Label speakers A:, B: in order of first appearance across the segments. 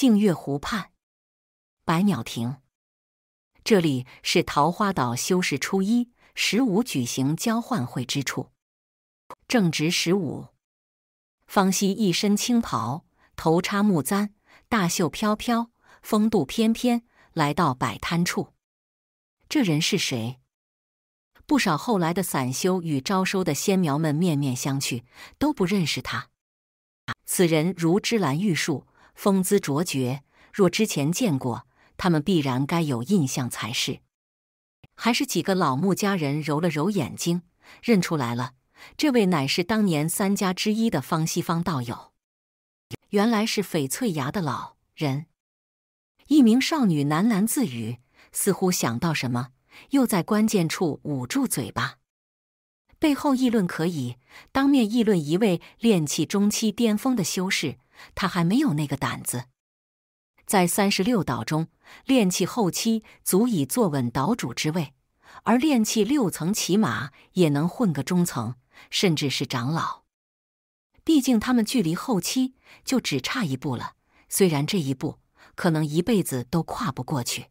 A: 净月湖畔，百鸟亭，这里是桃花岛修士初一十五举行交换会之处。正值十五，方希一身青袍，头插木簪，大袖飘飘，风度翩翩，来到摆摊处。这人是谁？不少后来的散修与招收的仙苗们面面相觑，都不认识他。此人如芝兰玉树。风姿卓绝，若之前见过，他们必然该有印象才是。还是几个老穆家人揉了揉眼睛，认出来了，这位乃是当年三家之一的方西方道友，原来是翡翠崖的老人。一名少女喃喃自语，似乎想到什么，又在关键处捂住嘴巴。背后议论可以，当面议论一位练气中期巅峰的修士。他还没有那个胆子，在三十六岛中，炼气后期足以坐稳岛主之位，而炼气六层起码也能混个中层，甚至是长老。毕竟他们距离后期就只差一步了，虽然这一步可能一辈子都跨不过去。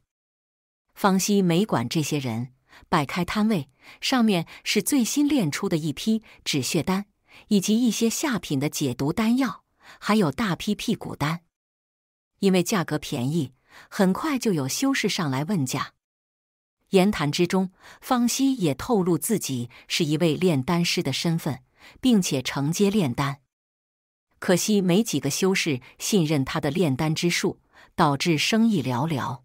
A: 方希没管这些人，摆开摊位，上面是最新炼出的一批止血丹，以及一些下品的解毒丹药。还有大批辟谷丹，因为价格便宜，很快就有修士上来问价。言谈之中，方希也透露自己是一位炼丹师的身份，并且承接炼丹。可惜没几个修士信任他的炼丹之术，导致生意寥寥。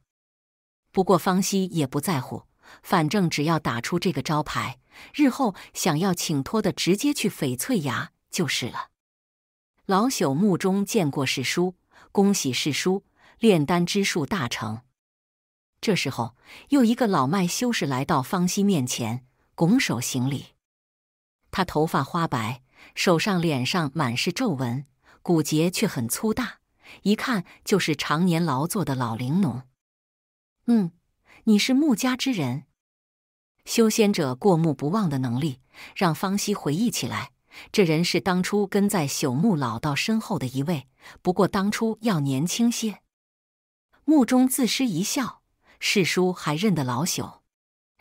A: 不过方希也不在乎，反正只要打出这个招牌，日后想要请托的直接去翡翠崖就是了。老朽目中见过世叔，恭喜世叔炼丹之术大成。这时候，又一个老迈修士来到方西面前，拱手行礼。他头发花白，手上、脸上满是皱纹，骨节却很粗大，一看就是常年劳作的老农。嗯，你是穆家之人？修仙者过目不忘的能力让方西回忆起来。这人是当初跟在朽木老道身后的一位，不过当初要年轻些。墓中自失一笑，世叔还认得老朽，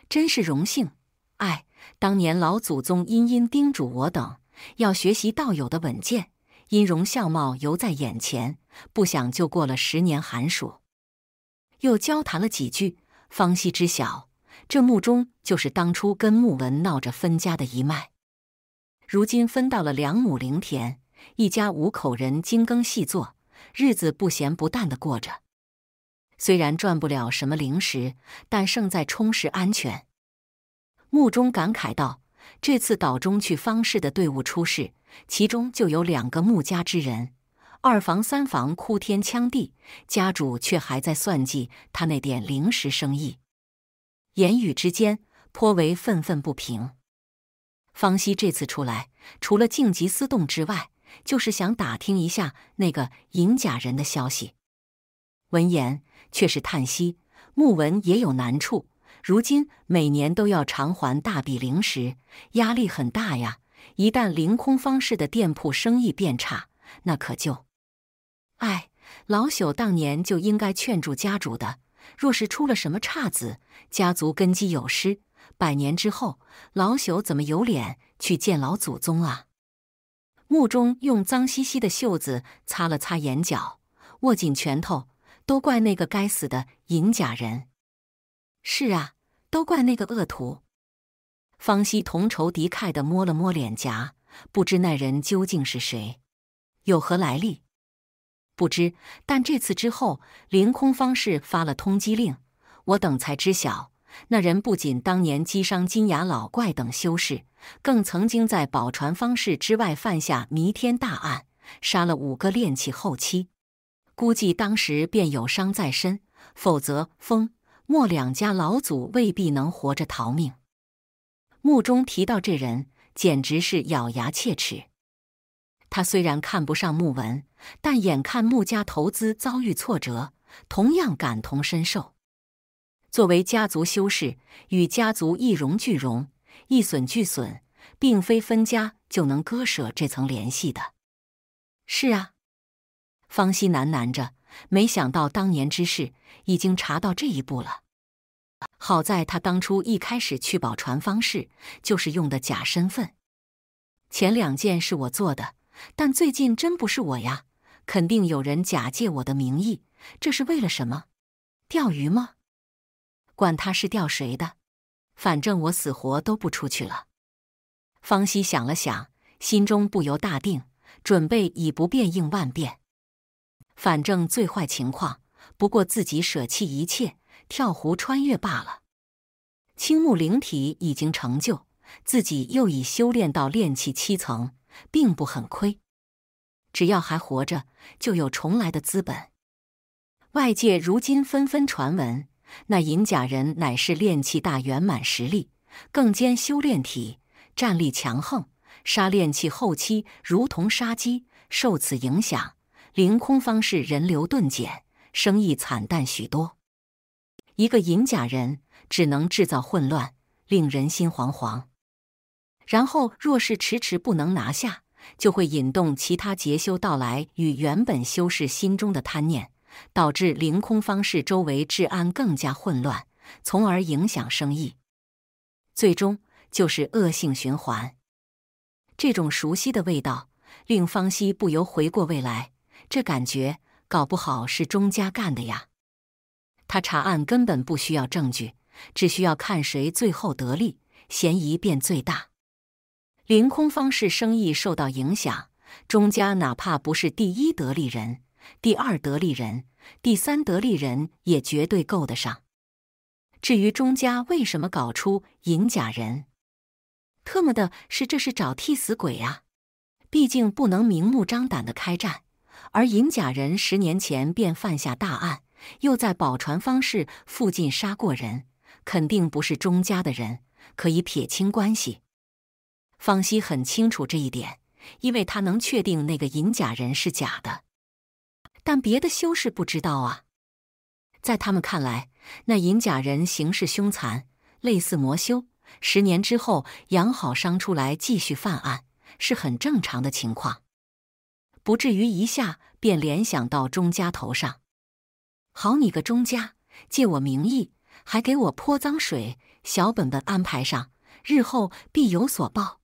A: 真是荣幸。哎，当年老祖宗殷殷叮嘱我等，要学习道友的稳健，音容笑貌犹在眼前。不想就过了十年寒暑，又交谈了几句，方西知晓，这墓中就是当初跟木文闹着分家的一脉。如今分到了两亩零田，一家五口人精耕细作，日子不咸不淡的过着。虽然赚不了什么零食，但胜在充实安全。穆中感慨道：“这次岛中去方氏的队伍出事，其中就有两个穆家之人。二房、三房哭天抢地，家主却还在算计他那点零食生意，言语之间颇为愤愤不平。”方希这次出来，除了静极思动之外，就是想打听一下那个银甲人的消息。闻言，却是叹息：“木文也有难处，如今每年都要偿还大笔灵石，压力很大呀。一旦凌空方式的店铺生意变差，那可就……哎，老朽当年就应该劝住家主的。若是出了什么岔子，家族根基有失。”百年之后，老朽怎么有脸去见老祖宗啊？墓中用脏兮兮的袖子擦了擦眼角，握紧拳头，都怪那个该死的银甲人！是啊，都怪那个恶徒！方西同仇敌忾的摸了摸脸颊，不知那人究竟是谁，有何来历？不知，但这次之后，凌空方氏发了通缉令，我等才知晓。那人不仅当年击伤金牙老怪等修士，更曾经在宝船方式之外犯下弥天大案，杀了五个炼气后期。估计当时便有伤在身，否则风莫两家老祖未必能活着逃命。墓中提到这人，简直是咬牙切齿。他虽然看不上穆文，但眼看穆家投资遭遇挫折，同样感同身受。作为家族修士，与家族一荣俱荣，一损俱损，并非分家就能割舍这层联系的。是啊，方西喃喃着，没想到当年之事已经查到这一步了。好在他当初一开始去保船方士就是用的假身份。前两件是我做的，但最近真不是我呀，肯定有人假借我的名义。这是为了什么？钓鱼吗？管他是钓谁的，反正我死活都不出去了。方希想了想，心中不由大定，准备以不变应万变。反正最坏情况不过自己舍弃一切跳湖穿越罢了。青木灵体已经成就，自己又已修炼到炼气七层，并不很亏。只要还活着，就有重来的资本。外界如今纷纷传闻。那银甲人乃是炼气大圆满实力，更兼修炼体，战力强横，杀炼气后期如同杀鸡。受此影响，凌空方式人流顿减，生意惨淡许多。一个银甲人只能制造混乱，令人心惶惶。然后，若是迟迟不能拿下，就会引动其他劫修到来，与原本修士心中的贪念。导致凌空方式周围治安更加混乱，从而影响生意，最终就是恶性循环。这种熟悉的味道令方西不由回过味来，这感觉搞不好是钟家干的呀。他查案根本不需要证据，只需要看谁最后得利，嫌疑便最大。凌空方式生意受到影响，钟家哪怕不是第一得利人。第二得利人，第三得利人也绝对够得上。至于钟家为什么搞出银甲人，特么的是这是找替死鬼啊！毕竟不能明目张胆的开战，而银甲人十年前便犯下大案，又在宝船方氏附近杀过人，肯定不是钟家的人，可以撇清关系。方希很清楚这一点，因为他能确定那个银甲人是假的。但别的修士不知道啊，在他们看来，那银甲人行事凶残，类似魔修。十年之后养好伤出来继续犯案，是很正常的情况，不至于一下便联想到钟家头上。好你个钟家，借我名义还给我泼脏水，小本本安排上，日后必有所报。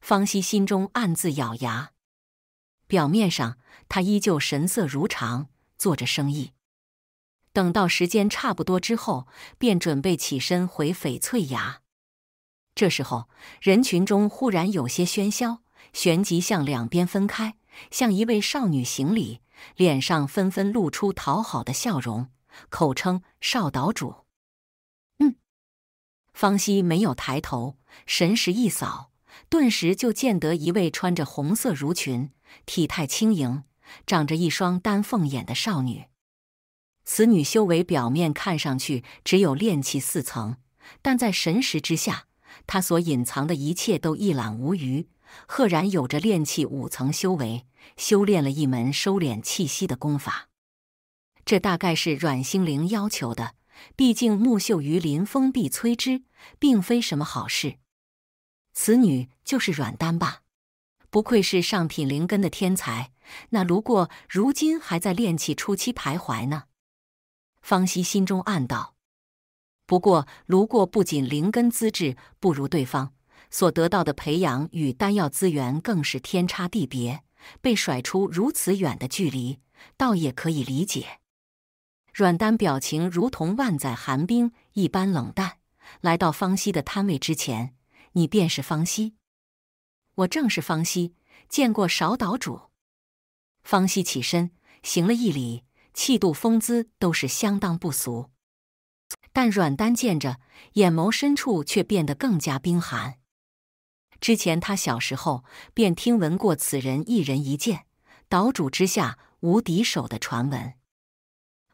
A: 方西心中暗自咬牙。表面上，他依旧神色如常，做着生意。等到时间差不多之后，便准备起身回翡翠崖。这时候，人群中忽然有些喧嚣，旋即向两边分开，向一位少女行礼，脸上纷纷露出讨好的笑容，口称“少岛主”。嗯，方希没有抬头，神识一扫，顿时就见得一位穿着红色襦裙。体态轻盈，长着一双丹凤眼的少女。此女修为表面看上去只有炼气四层，但在神识之下，她所隐藏的一切都一览无余，赫然有着炼气五层修为，修炼了一门收敛气息的功法。这大概是阮星灵要求的，毕竟木秀于林，风必摧之，并非什么好事。此女就是阮丹吧。不愧是上品灵根的天才，那卢过如今还在炼气初期徘徊呢。方希心中暗道。不过卢过不仅灵根资质不如对方，所得到的培养与丹药资源更是天差地别，被甩出如此远的距离，倒也可以理解。阮丹表情如同万载寒冰一般冷淡。来到方希的摊位之前，你便是方希。我正是方西，见过少岛主。方西起身行了一礼，气度风姿都是相当不俗。但阮丹见着眼眸深处却变得更加冰寒。之前他小时候便听闻过此人一人一剑，岛主之下无敌手的传闻。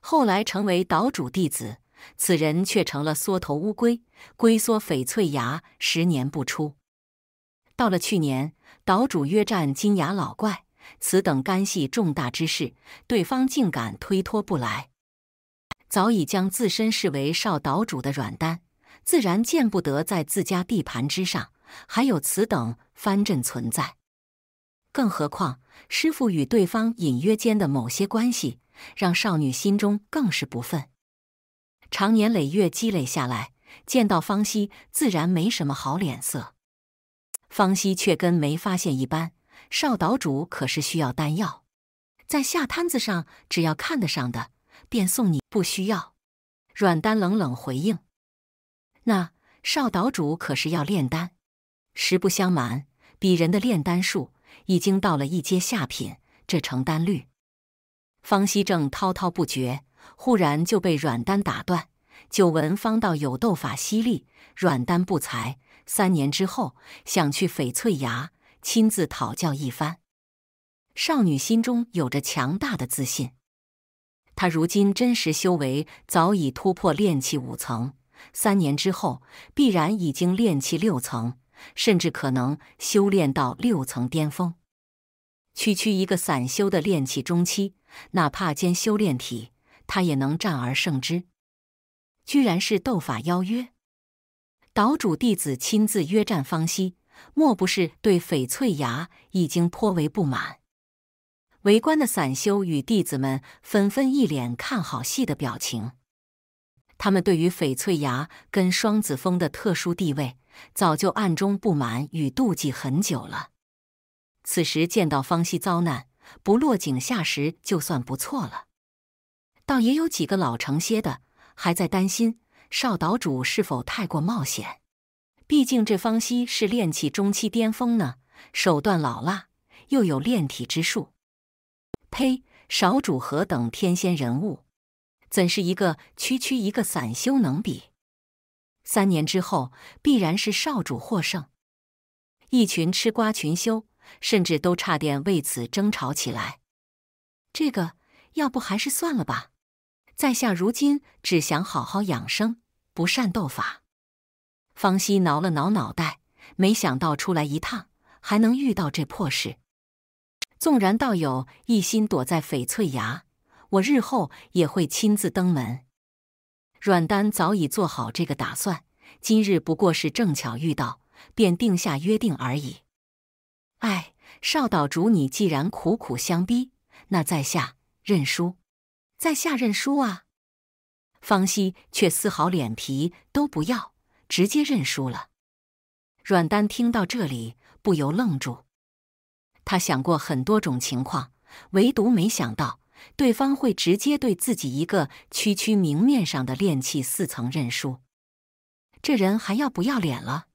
A: 后来成为岛主弟子，此人却成了缩头乌龟，龟缩翡翠崖十年不出。到了去年，岛主约战金牙老怪，此等干系重大之事，对方竟敢推脱不来。早已将自身视为少岛主的阮丹，自然见不得在自家地盘之上还有此等藩镇存在。更何况，师傅与对方隐约间的某些关系，让少女心中更是不忿。长年累月积累下来，见到方希，自然没什么好脸色。方西却跟没发现一般，少岛主可是需要丹药，在下摊子上只要看得上的便送你。不需要，阮丹冷冷回应。那少岛主可是要炼丹？实不相瞒，鄙人的炼丹术已经到了一阶下品，这成丹率……方西正滔滔不绝，忽然就被阮丹打断。久闻方道有斗法犀利，阮丹不才。三年之后，想去翡翠崖亲自讨教一番。少女心中有着强大的自信，她如今真实修为早已突破炼气五层，三年之后必然已经炼气六层，甚至可能修炼到六层巅峰。区区一个散修的炼气中期，哪怕兼修炼体，他也能战而胜之。居然是斗法邀约。岛主弟子亲自约战方西，莫不是对翡翠崖已经颇为不满？围观的散修与弟子们纷纷一脸看好戏的表情。他们对于翡翠崖跟双子峰的特殊地位，早就暗中不满与妒忌很久了。此时见到方西遭难，不落井下石就算不错了。倒也有几个老成些的，还在担心。少岛主是否太过冒险？毕竟这方西是炼气中期巅峰呢，手段老辣，又有炼体之术。呸！少主何等天仙人物，怎是一个区区一个散修能比？三年之后，必然是少主获胜。一群吃瓜群修，甚至都差点为此争吵起来。这个，要不还是算了吧。在下如今只想好好养生，不善斗法。方西挠了挠脑袋，没想到出来一趟还能遇到这破事。纵然道友一心躲在翡翠崖，我日后也会亲自登门。阮丹早已做好这个打算，今日不过是正巧遇到，便定下约定而已。哎，少岛主，你既然苦苦相逼，那在下认输。在下认输啊！方希却丝毫脸皮都不要，直接认输了。阮丹听到这里，不由愣住。他想过很多种情况，唯独没想到对方会直接对自己一个区区明面上的炼气四层认输。这人还要不要脸了？